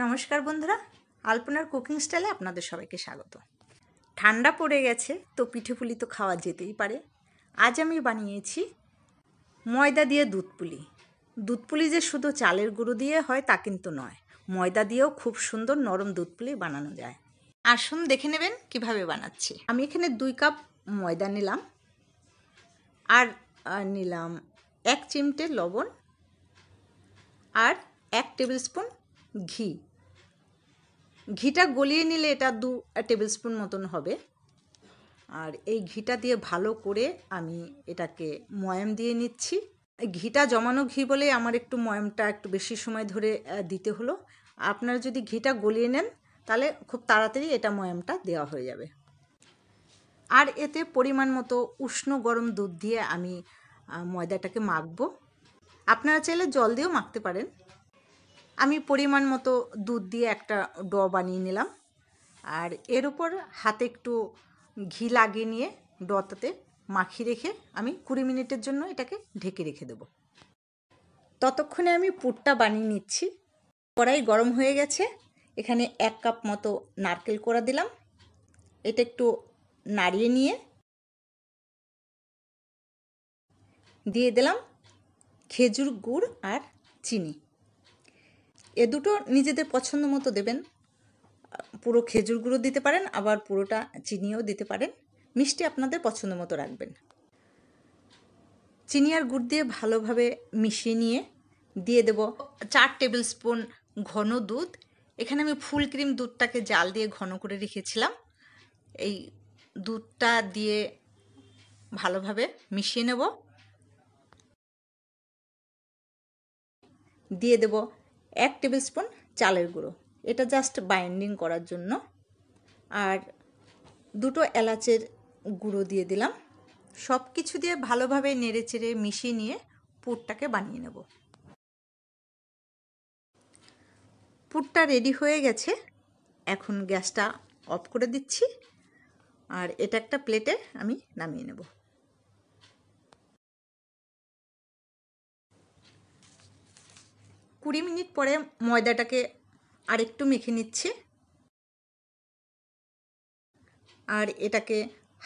নমস্কার বন্ধুরা আলপনার কুকিং স্টাইলে আপনাদের সবাইকে স্বাগত ঠান্ডা পড়ে গেছে তো পিঠে পুলি তো খাওয়া যেতেই পারে আজ আমি বানিয়েছি ময়দা দিয়ে দুধ পুলি দুধ পুলি যে শুধু চালের গুঁড়ো দিয়ে হয় তা কিন্তু নয় ময়দা দিয়েও খুব সুন্দর নরম দুধ পুলি বানানো যায় আসুন দেখে নেবেন কিভাবে বানাচ্ছি আমি এখানে দুই কাপ ময়দা নিলাম আর নিলাম এক চিমটে লবণ আর এক টেবিল স্পুন ঘি ঘিটা গলিয়ে নিলে এটা দু টেবিল স্পুন মতন হবে আর এই ঘিটা দিয়ে ভালো করে আমি এটাকে ময়াম দিয়ে নিচ্ছি ঘিটা জমানো ঘি বলে আমার একটু ময়ামটা একটু বেশি সময় ধরে দিতে হলো আপনারা যদি ঘিটা গলিয়ে নেন তাহলে খুব তাড়াতাড়ি এটা ময়ামটা দেওয়া হয়ে যাবে আর এতে পরিমাণ মতো উষ্ণ গরম দুধ দিয়ে আমি ময়দাটাকে মাখবো আপনারা চাইলে জল দিয়েও মাখতে পারেন আমি পরিমাণ মতো দুধ দিয়ে একটা ড বানিয়ে নিলাম আর এর উপর হাতে একটু ঘি লাগিয়ে নিয়ে ডটাতে মাখিয়ে রেখে আমি কুড়ি মিনিটের জন্য এটাকে ঢেকে রেখে দেব ততক্ষণে আমি পুরটা বানিয়ে নিচ্ছি কড়াই গরম হয়ে গেছে এখানে এক কাপ মতো নারকেল করা দিলাম এটা একটু নাড়িয়ে নিয়ে দিয়ে দিলাম খেজুর গুড় আর চিনি এ দুটো নিজেদের পছন্দ মতো দেবেন পুরো খেজুর গুঁড়ো দিতে পারেন আবার পুরোটা চিনিও দিতে পারেন মিষ্টি আপনাদের পছন্দ মতো রাখবেন চিনি আর গুড় দিয়ে ভালোভাবে মিশিয়ে নিয়ে দিয়ে দেব চার টেবিল স্পুন ঘন দুধ এখানে আমি ফুল ক্রিম দুধটাকে জাল দিয়ে ঘন করে রেখেছিলাম এই দুধটা দিয়ে ভালোভাবে মিশিয়ে নেব দিয়ে দেব এক টেবিল স্পুন চালের গুঁড়ো এটা জাস্ট বাইন্ডিং করার জন্য আর দুটো এলাচের গুঁড়ো দিয়ে দিলাম সব কিছু দিয়ে ভালোভাবে নেড়েচেড়ে মিশিয়ে নিয়ে পুরটাকে বানিয়ে নেব পুরটা রেডি হয়ে গেছে এখন গ্যাসটা অফ করে দিচ্ছি আর এটা একটা প্লেটে আমি নামিয়ে নেবো কুড়ি মিনিট পরে ময়দাটাকে আরেকটু মেখে নিচ্ছি আর এটাকে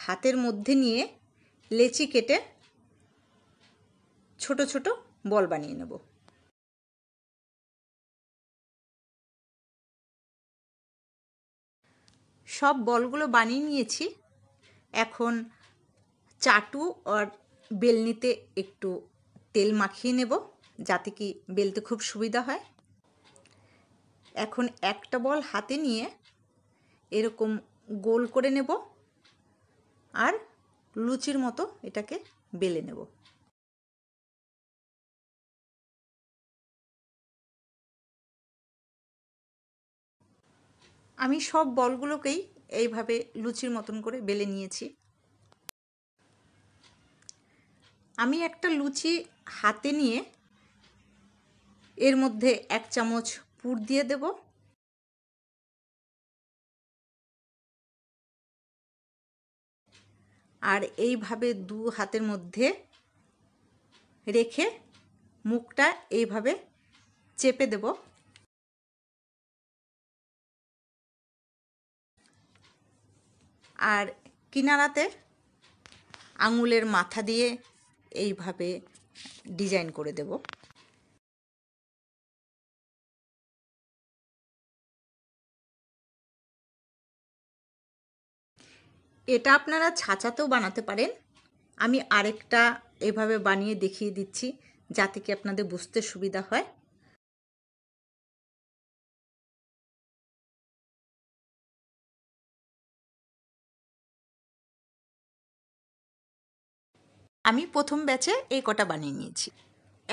হাতের মধ্যে নিয়ে লেচি কেটে ছোট ছোট বল বানিয়ে নেব সব বলগুলো বানিয়ে নিয়েছি এখন চাটু আর বেলনিতে একটু তেল মাখিয়ে নেব যাতে কি বেলতে খুব সুবিধা হয় এখন একটা বল হাতে নিয়ে এরকম গোল করে নেব আর লুচির মতো এটাকে বেলে নেব আমি সব বলগুলোকেই এইভাবে লুচির মতন করে বেলে নিয়েছি আমি একটা লুচি হাতে নিয়ে এর মধ্যে এক চামচ পুর দিয়ে দেব আর এইভাবে দু হাতের মধ্যে রেখে মুখটা এইভাবে চেপে দেব আর কিনারাতে আঙুলের মাথা দিয়ে এইভাবে ডিজাইন করে দেবো এটা আপনারা ছাঁচাতেও বানাতে পারেন আমি আরেকটা এভাবে বানিয়ে দেখিয়ে দিচ্ছি যাতে কি আপনাদের বুঝতে সুবিধা হয় আমি প্রথম ব্যাচে এই কটা বানিয়ে নিয়েছি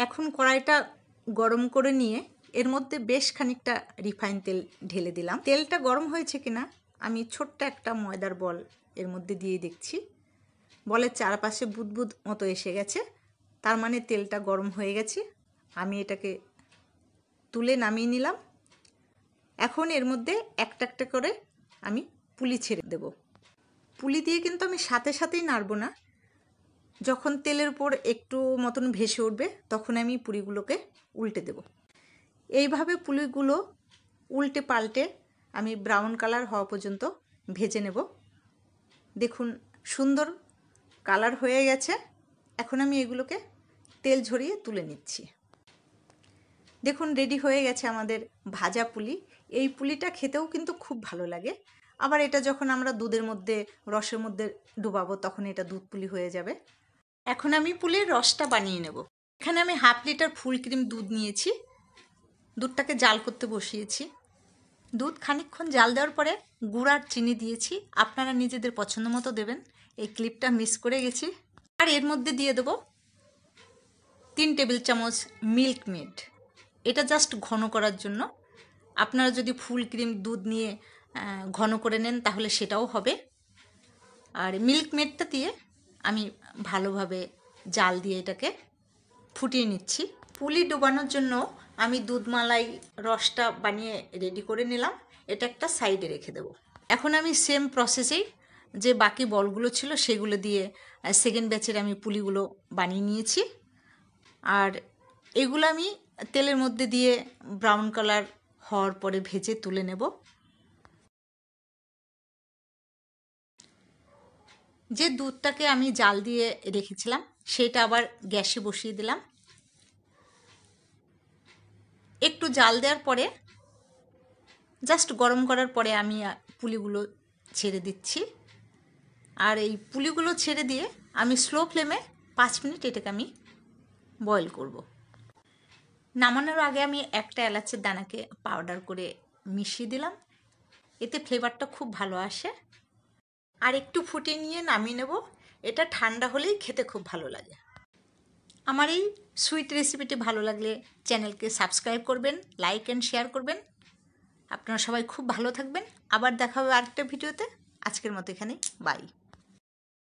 এখন কড়াইটা গরম করে নিয়ে এর মধ্যে বেশ খানিকটা রিফাইন তেল ঢেলে দিলাম তেলটা গরম হয়েছে কিনা আমি ছোট্ট একটা ময়দার বল এর মধ্যে দিয়ে দেখছি বলে চারপাশে বুদবুদ মতো এসে গেছে তার মানে তেলটা গরম হয়ে গেছে আমি এটাকে তুলে নামিয়ে নিলাম এখন এর মধ্যে একটা একটা করে আমি পুলি ছেড়ে দেব পুলি দিয়ে কিন্তু আমি সাথে সাথেই নাড়ব না যখন তেলের উপর একটু মতন ভেসে উঠবে তখন আমি পুরিগুলোকে উল্টে দেব এইভাবে পুলিগুলো উল্টে পাল্টে আমি ব্রাউন কালার হওয়া পর্যন্ত ভেজে নেব দেখুন সুন্দর কালার হয়ে গেছে এখন আমি এগুলোকে তেল ঝরিয়ে তুলে নিচ্ছি দেখুন রেডি হয়ে গেছে আমাদের ভাজা পুলি এই পুলিটা খেতেও কিন্তু খুব ভালো লাগে আবার এটা যখন আমরা দুধের মধ্যে রসের মধ্যে ডুবাবো তখন এটা দুধ পুলি হয়ে যাবে এখন আমি পুলির রসটা বানিয়ে নেব এখানে আমি হাফ লিটার ফুল ক্রিম দুধ নিয়েছি দুধটাকে জাল করতে বসিয়েছি দুধ খানিক্ষণ জাল দেওয়ার পরে গুড় আর চিনি দিয়েছি আপনারা নিজেদের পছন্দ মতো দেবেন এই ক্লিপটা মিস করে গেছি আর এর মধ্যে দিয়ে দেবো তিন টেবিল চামচ মিল্ক মেড এটা জাস্ট ঘন করার জন্য আপনারা যদি ফুল ক্রিম দুধ নিয়ে ঘন করে নেন তাহলে সেটাও হবে আর মিল্ক মেডটা দিয়ে আমি ভালোভাবে জাল দিয়ে এটাকে ফুটিয়ে নিচ্ছি পুলি ডোবানোর জন্য আমি দুধ মালাই রসটা বানিয়ে রেডি করে নিলাম এটা একটা সাইডে রেখে দেব এখন আমি সেম প্রসেসেই যে বাকি বলগুলো ছিল সেগুলো দিয়ে সেকেন্ড ব্যাচের আমি পুলিগুলো বানিয়ে নিয়েছি আর এগুলো আমি তেলের মধ্যে দিয়ে ব্রাউন কালার হওয়ার পরে ভেজে তুলে নেব যে দুধটাকে আমি জাল দিয়ে রেখেছিলাম সেটা আবার গ্যাসে বসিয়ে দিলাম একটু জাল দেওয়ার পরে জাস্ট গরম করার পরে আমি পুলিগুলো ছেড়ে দিচ্ছি আর এই পুলিগুলো ছেড়ে দিয়ে আমি স্লো ফ্লেমে পাঁচ মিনিট এটাকে আমি বয়েল করব। নামানোর আগে আমি একটা এলাচের দানাকে পাউডার করে মিশিয়ে দিলাম এতে ফ্লেভারটা খুব ভালো আসে আর একটু ফুটিয়ে নিয়ে নামিয়ে নেব এটা ঠান্ডা হলেই খেতে খুব ভালো লাগে আমার এই সুইট রেসিপিটি ভালো লাগলে চ্যানেলকে সাবস্ক্রাইব করবেন লাইক অ্যান্ড শেয়ার করবেন আপনারা সবাই খুব ভালো থাকবেন আবার দেখা হবে আরেকটা ভিডিওতে আজকের মতো এখানে বাই